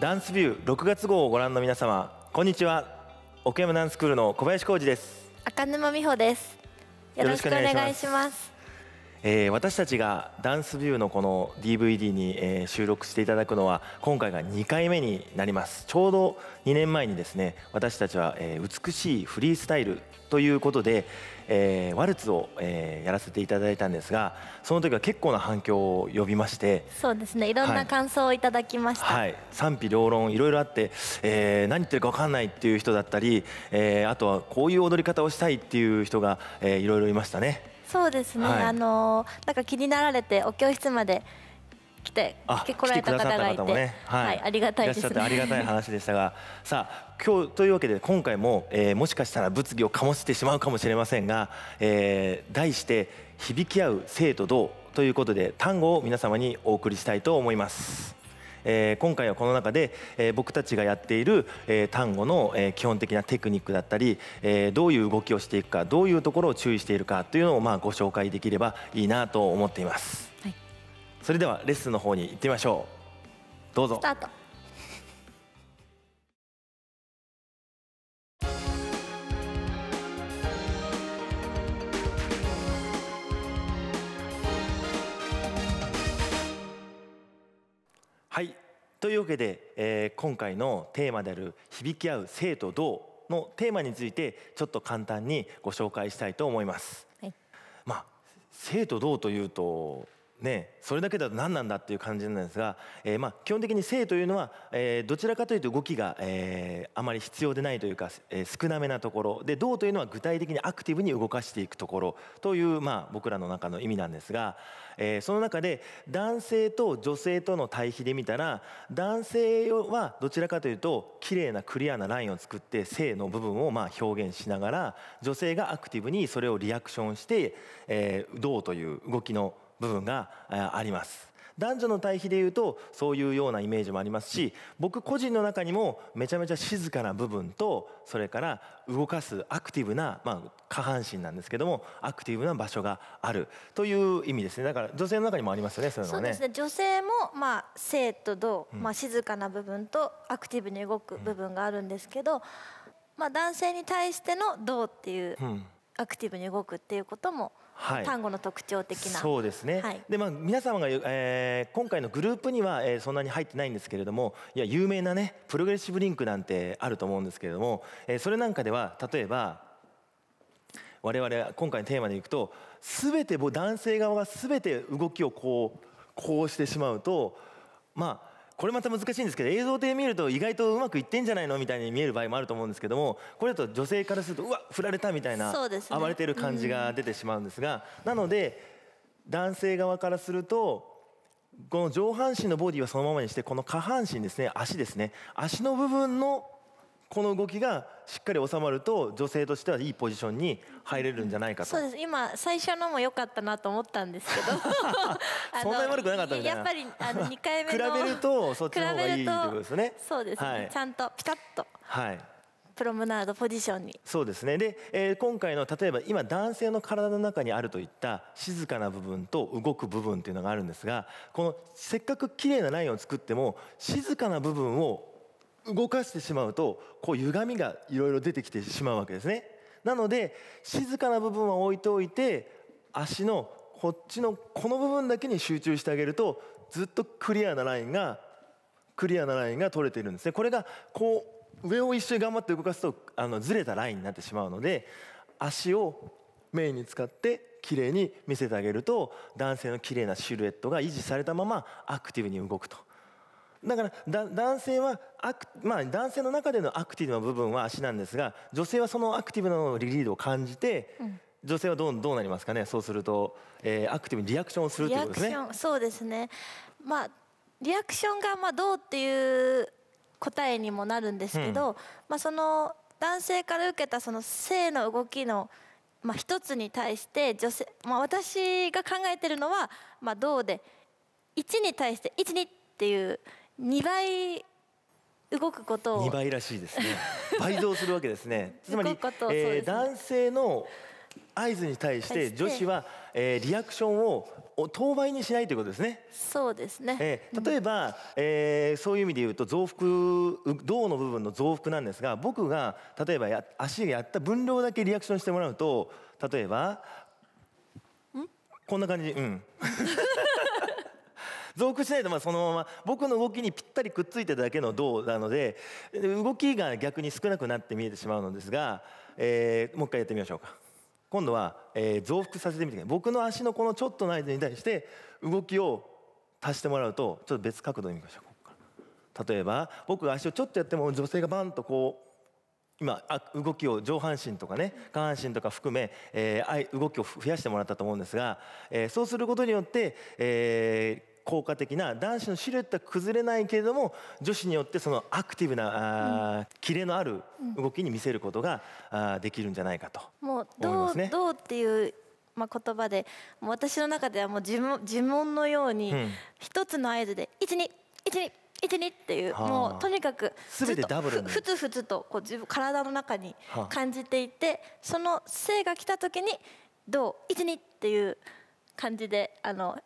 ダンスビュー6月号をご覧の皆様こんにちは奥山ダンススクールの小林浩二です赤沼美穂ですよろしくお願いしますえー、私たちがダンスビューのこの DVD に、えー、収録していただくのは今回が2回目になりますちょうど2年前にですね私たちは、えー、美しいフリースタイルということで、えー、ワルツを、えー、やらせていただいたんですがその時は結構な反響を呼びましてそうですねいろんな感想をいただきました、はい、はい、賛否両論いろいろあって、えー、何言ってるか分かんないっていう人だったり、えー、あとはこういう踊り方をしたいっていう人が、えー、いろいろいましたねそうですね、はい、あのなんか気になられてお教室まで来て来られた方がいて、ねはい、はい、ありがたいです、ね、ありがたい話でしたが さあ今日というわけで今回も、えー、もしかしたら物議を醸してしまうかもしれませんが、えー、題して響き合う生と同ということで単語を皆様にお送りしたいと思います。えー、今回はこの中で、えー、僕たちがやっている、えー、単語の、えー、基本的なテクニックだったり、えー、どういう動きをしていくかどういうところを注意しているかというのを、まあ、ご紹介できればいいなと思っています、はい、それではレッスンの方に行ってみましょうどうぞスタートというわけで、えー、今回のテーマである「響き合う生と道」のテーマについてちょっと簡単にご紹介したいと思います。はい、まあ、生と道というとね、それだけだと何なんだっていう感じなんですが、えー、まあ基本的に性というのは、えー、どちらかというと動きが、えー、あまり必要でないというか、えー、少なめなところで動というのは具体的にアクティブに動かしていくところという、まあ、僕らの中の意味なんですが、えー、その中で男性と女性との対比で見たら男性はどちらかというと綺麗なクリアなラインを作って性の部分をまあ表現しながら女性がアクティブにそれをリアクションして、えー、という動きの部分があります男女の対比でいうとそういうようなイメージもありますし僕個人の中にもめちゃめちゃ静かな部分とそれから動かすアクティブな、まあ、下半身なんですけどもアクティブな場所があるという意味ですねだから女性の中にもありますよねそういうのはね。そうですね女性も、まあ、静と動、まあ、静かな部分とアクティブに動く部分があるんですけど、まあ、男性に対しての動っていう、アクティブに動くっていうことも、うんはい、単語の特徴的なそうですね、はい、でまあ皆様が、えー、今回のグループには、えー、そんなに入ってないんですけれどもいや有名なねプログレッシブリンクなんてあると思うんですけれども、えー、それなんかでは例えば我々今回のテーマでいくと全て男性側が全て動きをこうこうしてしまうとまあこれまた難しいんですけど映像で見ると意外とうまくいってんじゃないのみたいに見える場合もあると思うんですけどもこれだと女性からするとうわ振られたみたいな、ね、暴れてる感じが出てしまうんですが、うん、なので男性側からするとこの上半身のボディはそのままにしてこの下半身ですね足ですね足の部分のこの動きがしっかり収まると女性としてはいいポジションに入れるんじゃないかと、そうです今最初のも良かったなと思ったんですけど そんなに悪くなかったみたいなやっぱりあの2回目 比べるとそっちの方がいいってことですねそうですね、はい、ちゃんとピタッとはいプロムナードポジションにそうですねで、えー、今回の例えば今男性の体の中にあるといった静かな部分と動く部分っていうのがあるんですがこのせっかく綺麗なラインを作っても静かな部分を動かしてしまうとこう歪みがいろいろ出てきてしまうわけですねなので静かな部分は置いておいて足のこっちのこの部分だけに集中してあげるとずっとクリアなラインがクリアなラインが取れているんですねこれがこう上を一に頑張って動かすとあのずれたラインになってしまうので足をメインに使って綺麗に見せてあげると男性の綺麗なシルエットが維持されたままアクティブに動くとだから男性はまあ、男性の中でのアクティブな部分は足なんですが女性はそのアクティブのリリードを感じて、うん、女性はどうどうなりますかねそうすると、えー、アクティブにリアクションをするということですね。そうですね、まあ、リアクションがまあどうっていう答えにもなるんですけど、うん、まあ、その男性から受けたその性の動きのまあ、一つに対して女性、まあ、私が考えてるのは、まあ、どうで1に対して12っていう2倍動くことを2倍らしいですね 倍増するわけですねつまり、ねえー、男性の合図に対して女子は、えー、リアクションを当倍にしないということですね。そうですね、えー、例えば、うん、えー、そういう意味で言うと増幅胴の部分の増幅なんですが僕が例えばや足がやった分量だけリアクションしてもらうと例えばんこんな感じうん 増幅しないとまあそのまま僕の動きにぴったりくっついてただけの銅なので動きが逆に少なくなって見えてしまうのですが、えー、もう一回やってみましょうか今度は、えー、増幅させてみて僕の足のこのちょっとの間に対して動きを足してもらうとちょっと別角度で見ましょう例えば僕が足をちょっとやっても女性がバンとこう今動きを上半身とかね下半身とか含め、えー、動きを増やしてもらったと思うんですが、えー、そうすることによって、え効果的な男子のシルエットは崩れないけれども女子によってそのアクティブな、うん、キレのある動きに見せることが、うできるんじゃないかと思いますね。どうっていうまあ、言葉で私の中ではもう呪文呪文のように一、つの合図で「1212」12っていうもうとにかくずっとふつふつとこう自分体の中に感じていてその性が来た時に「どう12」っていう感じであの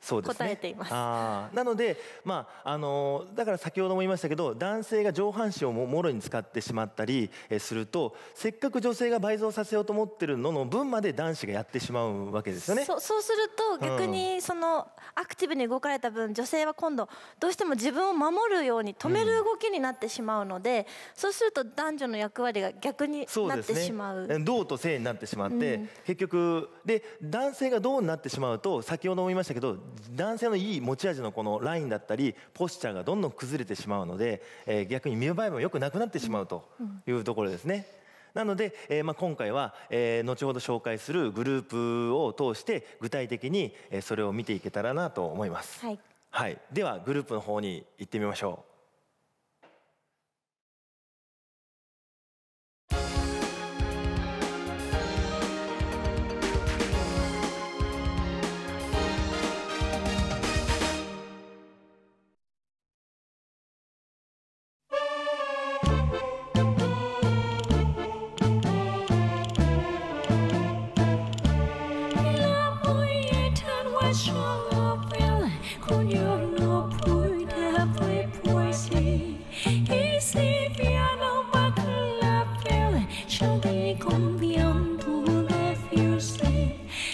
そうですね、答えていますあなので、まああのだから先ほども言いましたけど男性が上半身をもろに使ってしまったりするとせっかく女性が倍増させようと思ってるのの分まで男子がやってしまうわけですよねそうそうすると逆にその、アクティブに動かれた分女性は今度どうしても自分を守るように止める動きになってしまうので、うん、そうすると男女の役割が逆になってしまう。うね、うと性になってしまって、うん、結局で男性がうになってしまうと先ほども言いましたけど男性のいい持ち味のこのラインだったりポスチャーがどんどん崩れてしまうので、えー、逆に見栄えも良くなくなってしまうというところですね。なので、えー、まあ、今回は、えー、後ほど紹介するグループを通して具体的に、えそれを見ていけたらなと思います、はい、はい、ではグループの方に行ってみましょう。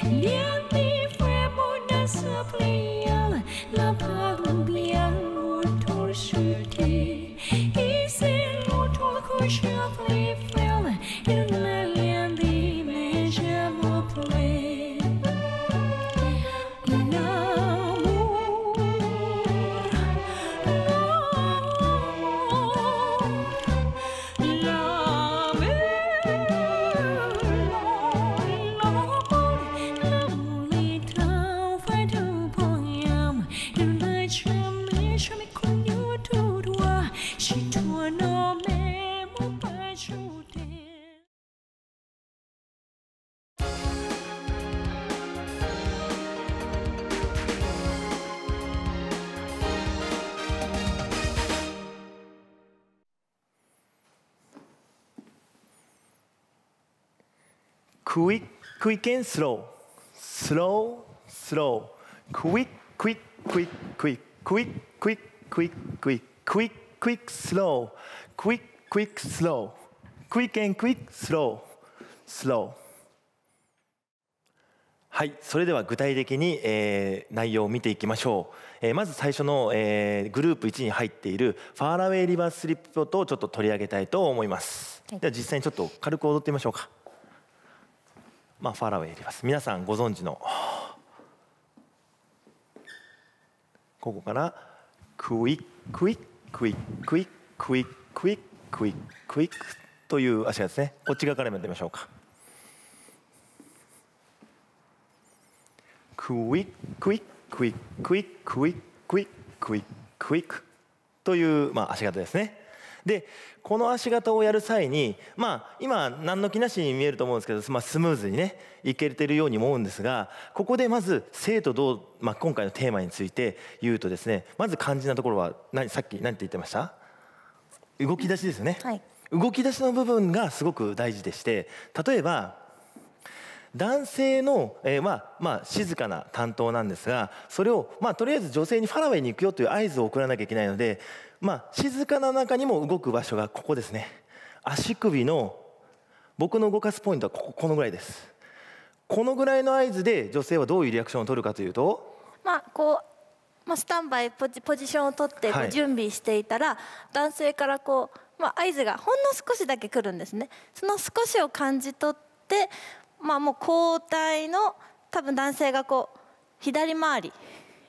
Yeah. クイッククイックンスロースロースロークイッククイックイックイックイックイックイックイックイックイックスロークイッククイックスロークイックンクイックスロースローはいそれでは具体的に、えー、内容を見ていきましょう、えまず最初の、えー、グループ1に入っているファーラウェイリバースリップとちょっと取り上げたいと思います、では実際にちょっと軽く踊ってみましょうかまあ、ファラウェイエリファ皆さんご存知のここからクイックイックイックイックイックイックイックイックという足がですねこっち側からやってみましょうかクイックイックイックイックイックイックイックイックという、まあ、足型ですねでこの足型をやる際にまあ今何の気なしに見えると思うんですけど、まあ、スムーズにねいけてるように思うんですがここでまず生と動、まあ、今回のテーマについて言うとですねまず肝心なところは何さっき何て言ってました動き出しですよね、はい、動き出しの部分がすごく大事でして例えば男性の、えー、あまあ、静かな担当なんですがそれを、まあ、とりあえず女性にファラウェイに行くよという合図を送らなきゃいけないのでまあ、静かな中にも動く場所がここですね足首の僕の動かすポイントはこここのぐらいですこのぐらいの合図で女性はどういうリアクションを取るかというとまあこう、まあ、スタンバイポジポジションを取ってこう準備していたら、はい、男性からこう、まあ、合図がほんの少しだけ来るんですねその少しを感じ取って、まあ、もう交代の多分男性がこう左回り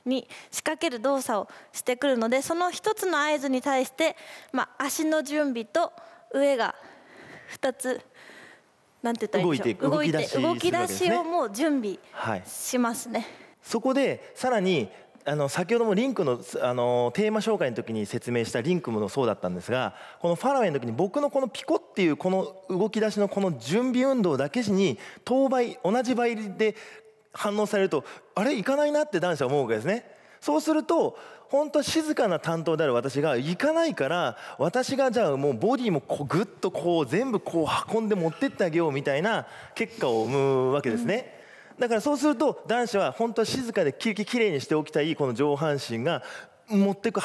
に仕掛ける動作をしてくるのでその一つの合図に対して、まあ、足の準備と上が2つなんて言ったらいいでし動動き出しをもう準備しますね。はい、そこでさらにあの先ほどもリンクのあのテーマ紹介の時に説明したリンクもそうだったんですがこのファラウェイの時に僕のこのピコっていうこの動き出しのこの準備運動だけしに等倍同じ倍で反応されるとあれ行かないなって男子は思うわけですねそうすると本当は静かな担当である私が行かないから私がじゃあもうボディもこうグッとこう全部こう運んで持ってってあげようみたいな結果を生むわけですね、うんだからそうすると男子は本当は静かできれいにしておきたいこの上半身が持っていく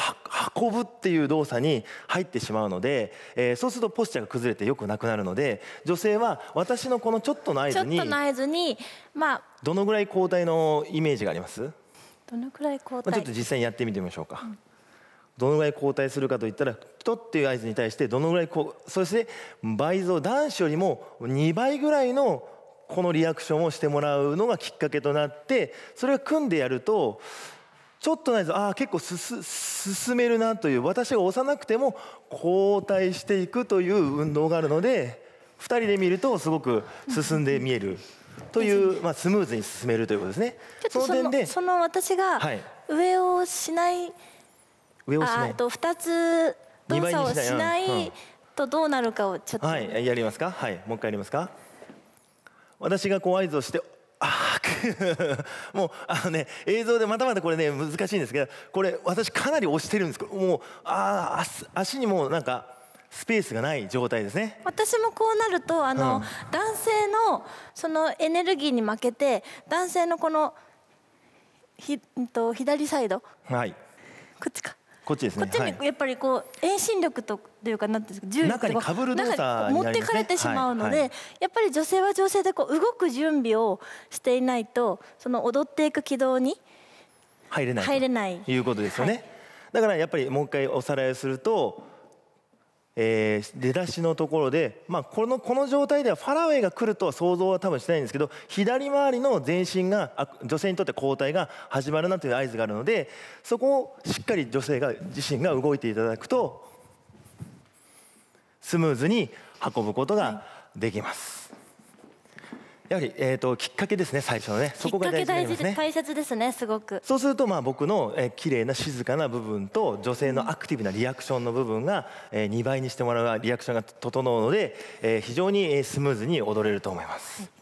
運ぶっていう動作に入ってしまうので、えー、そうするとポスチャーが崩れてよくなくなるので女性は私のこのちょっとの合図にちょっとの合図に、まあ、どのぐらい交代のイメージがありますどのくらい交代、ちょっと実際にやってみてみましょうか、うん、どのぐらい交代するかといったら「と」っていう合図に対してどのぐらいこうそして倍増男子よりも2倍ぐらいのこのリアクションをしてもらうのがきっかけとなってそれを組んでやるとちょっとないああ結構進めるなという私がなくても後退していくという運動があるので2人で見るとすごく進んで見える。という、まあ、スムーズに進めるということですね。そのでその私が上をしない、はい、上をしないと2つ動作をしないとどうなるかをちょっと、はい、やりますかはいもう一回やりますか私がこう合図をして もうあのね映像でまたまたこれね難しいんですけどこれ私かなり押してるんですけどもうあ足にもうなんかスペースがない状態ですね私もこうなるとあの、うん、男性のそのエネルギーに負けて男性のこのひ、えっと、左サイド、はい、こっちかこっちですねこっちにやっぱりこう遠心力というかなんていうんですか重力とか中に持ってかれてしまうので、やっぱり女性は女性でこう動く準備をしていないとその踊っていく軌道に入れない入れないということですよね、だからやっぱりもう一回おさらいをするとえー、出だしのところで、まあ、このこの状態ではファラウェイが来るとは想像は多分してないんですけど左回りの全身が女性にとって交代が始まるなという合図があるのでそこをしっかり女性が自身が動いていただくとスムーズに運ぶことができます。やはり、えーと、きっかけですね最初のねそこが大事です、ね、大切ですねすごくそうするとまあ僕の、えー、綺麗な静かな部分と女性のアクティブなリアクションの部分が、えー、2倍にしてもらうリアクションが整うので、えー、非常にスムーズに踊れると思います、はい